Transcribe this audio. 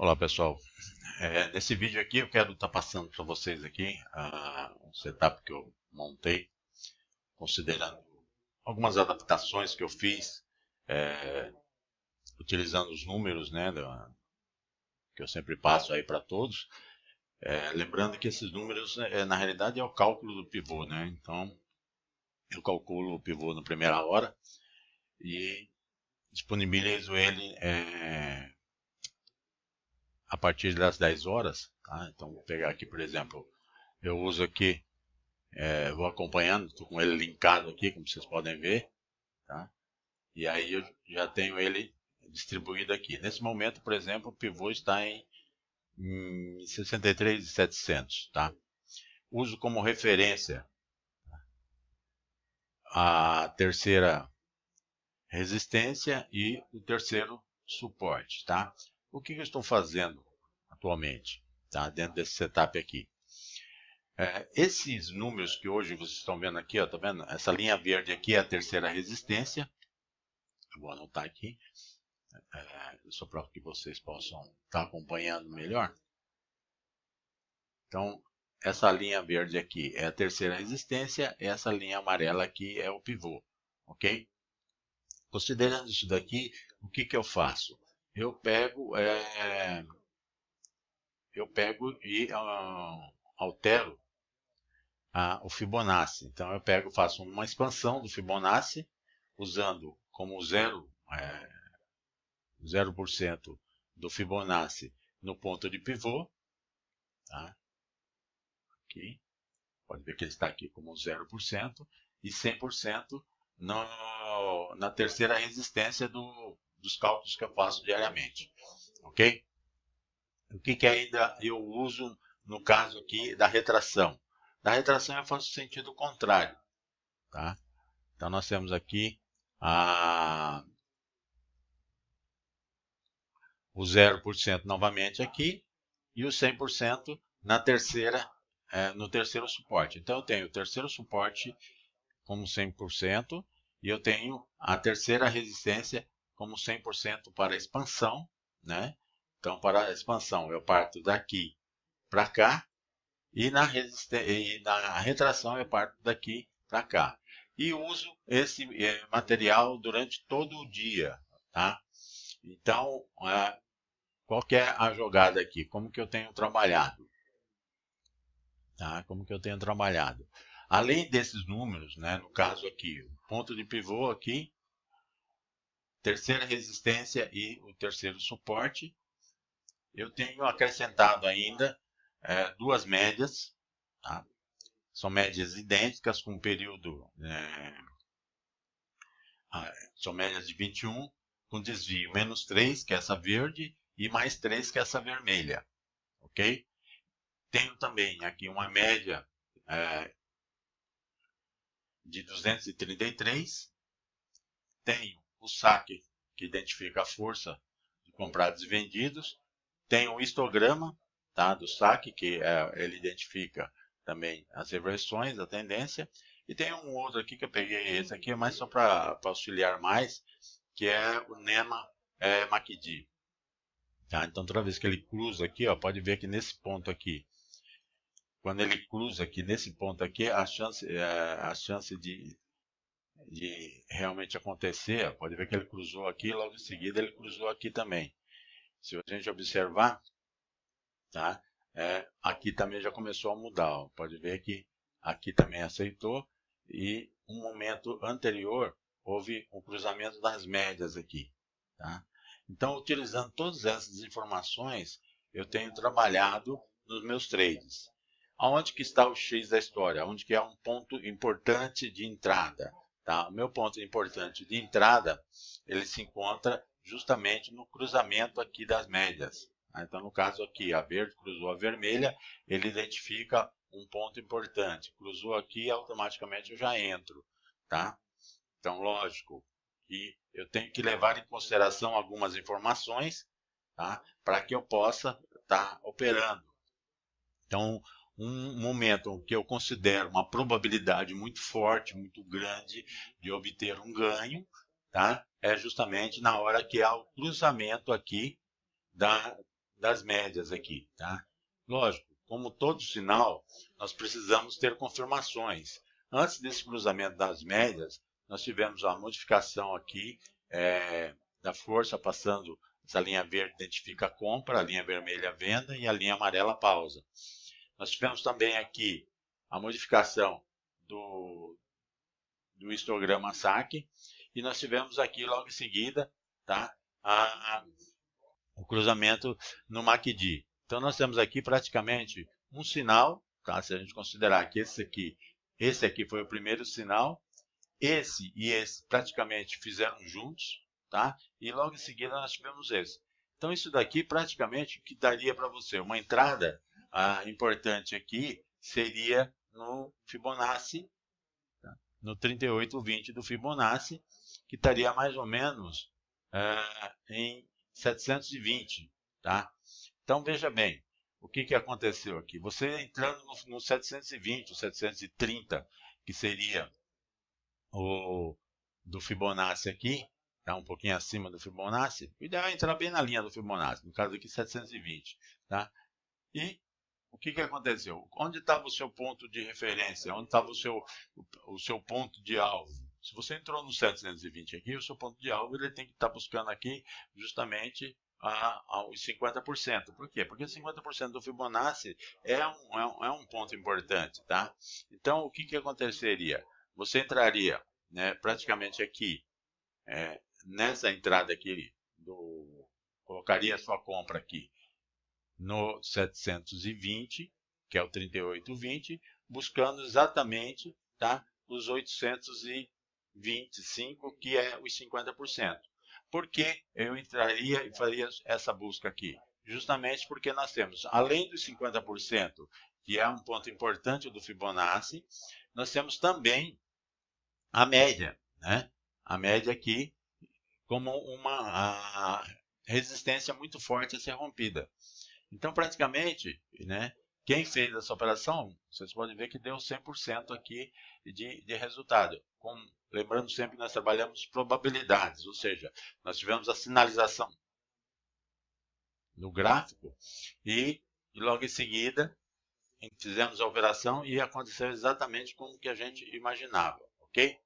Olá pessoal, é, nesse vídeo aqui eu quero estar tá passando para vocês aqui uh, um setup que eu montei, considerando algumas adaptações que eu fiz, é, utilizando os números né, da, que eu sempre passo aí para todos. É, lembrando que esses números é, na realidade é o cálculo do pivô, né? Então eu calculo o pivô na primeira hora e disponibilizo ele é, a partir das 10 horas. Tá? Então, vou pegar aqui, por exemplo, eu uso aqui, é, vou acompanhando, estou com ele linkado aqui, como vocês podem ver. Tá? E aí eu já tenho ele distribuído aqui. Nesse momento, por exemplo, o pivô está em, em 63,700. Tá? Uso como referência a terceira resistência e o terceiro suporte, tá? O que, eu estou fazendo atualmente, tá? Dentro desse setup aqui. É, esses números que hoje vocês estão vendo aqui, ó, tá vendo? Essa linha verde aqui é a terceira resistência. Eu vou anotar aqui, é, só para que vocês possam estar tá acompanhando melhor. Então, essa linha verde aqui é a terceira resistência, essa linha amarela aqui é o pivô, ok? Considerando isso daqui, o que, que eu faço? eu pego, é, eu pego e uh, altero ah, o Fibonacci. Então eu pego, faço uma expansão do Fibonacci usando como zero, é, eh, 0% do Fibonacci no ponto de pivô. Tá? Aqui. Pode ver que ele está aqui como 0% e 100% no, na terceira resistência do, dos cálculos que eu faço diariamente. Ok? O que, que ainda eu uso no caso aqui da retração? Da retração eu faço sentido contrário. Tá? Então nós temos aqui a... o 0% novamente aqui e o 100% na terceira, é, no terceiro suporte. Então eu tenho o terceiro suporte como 100% e eu tenho a terceira resistência como 100% para expansão, né? Então, para expansão, eu parto daqui para cá e na, e na retração eu parto daqui para cá. E uso esse eh, material durante todo o dia, tá? Então, qual é a jogada aqui? Como que eu tenho trabalhado? Tá? Como que eu tenho trabalhado? Além desses números, né, no caso aqui, o ponto de pivô aqui, terceira resistência e o terceiro suporte. Eu tenho acrescentado ainda é, duas médias, tá? são médias idênticas com período, é, ah, são médias de 21, com desvio menos 3, que é essa verde, e mais 3, que é essa vermelha, ok? Tenho também aqui uma média é, de 233, tenho o saque, que identifica a força de comprados e vendidos, tem o histograma tá, do saque, que é, ele identifica também as reversões, a tendência, e tem um outro aqui que eu peguei, esse aqui é mais só para auxiliar mais, que é o NEMA é, MACD. Tá, então toda vez que ele cruza aqui, ó, pode ver que nesse ponto aqui, quando ele cruza aqui nesse ponto aqui, a chance, é, a chance de de realmente acontecer, pode ver que ele cruzou aqui, logo em seguida ele cruzou aqui também. Se a gente observar, tá? É, aqui também já começou a mudar. Ó. Pode ver que aqui também aceitou e um momento anterior houve um cruzamento das médias aqui. Tá? Então, utilizando todas essas informações, eu tenho trabalhado nos meus trades. Aonde que está o X da história? Onde que é um ponto importante de entrada? Tá? O meu ponto importante de entrada, ele se encontra justamente no cruzamento aqui das médias. Tá? Então, no caso aqui, a verde cruzou a vermelha, ele identifica um ponto importante. Cruzou aqui, automaticamente eu já entro. Tá? Então, lógico que eu tenho que levar em consideração algumas informações tá? para que eu possa estar tá operando. Então, um momento que eu considero uma probabilidade muito forte, muito grande de obter um ganho, tá? é justamente na hora que há o cruzamento aqui da, das médias aqui. Tá? Lógico, como todo sinal, nós precisamos ter confirmações. Antes desse cruzamento das médias, nós tivemos a modificação aqui é, da força passando essa linha verde identifica a compra, a linha vermelha a venda e a linha amarela a pausa. Nós tivemos também aqui a modificação do, do histograma SAC e nós tivemos aqui logo em seguida tá, a, a, o cruzamento no MACD. Então nós temos aqui praticamente um sinal, tá, se a gente considerar que esse aqui, esse aqui foi o primeiro sinal, esse e esse praticamente fizeram juntos, tá? E logo em seguida nós tivemos esse. Então isso daqui praticamente que daria para você uma entrada ah, importante aqui seria no Fibonacci, tá? no 38,20 do Fibonacci, que estaria mais ou menos ah, em 720. Tá? Então veja bem, o que, que aconteceu aqui? Você entrando no, no 720, 730, que seria o do Fibonacci aqui, tá? um pouquinho acima do Fibonacci, o ideal é entrar bem na linha do Fibonacci, no caso aqui 720. Tá? E o que, que aconteceu? Onde estava o seu ponto de referência? Onde estava o seu, o seu ponto de alvo? Se você entrou no 720 aqui, o seu ponto de alvo ele tem que estar tá buscando aqui justamente a, aos 50%. Por quê? Porque 50% do Fibonacci é um, é, um, é um ponto importante, tá? Então, o que, que aconteceria? Você entraria né, praticamente aqui, é, nessa entrada aqui, do, colocaria a sua compra aqui no 720, que é o 3820, buscando exatamente tá, os 825, que é os 50%. Por que eu entraria e faria essa busca aqui? Justamente porque nós temos, além dos 50%, que é um ponto importante do Fibonacci, nós temos também a média, né? A média aqui como uma resistência muito forte a ser rompida. Então, praticamente, né, quem fez essa operação, vocês podem ver que deu 100% aqui de, de resultado. Com, lembrando sempre que nós trabalhamos probabilidades, ou seja, nós tivemos a sinalização no gráfico e, e logo em seguida fizemos a operação e aconteceu exatamente como que a gente imaginava, ok?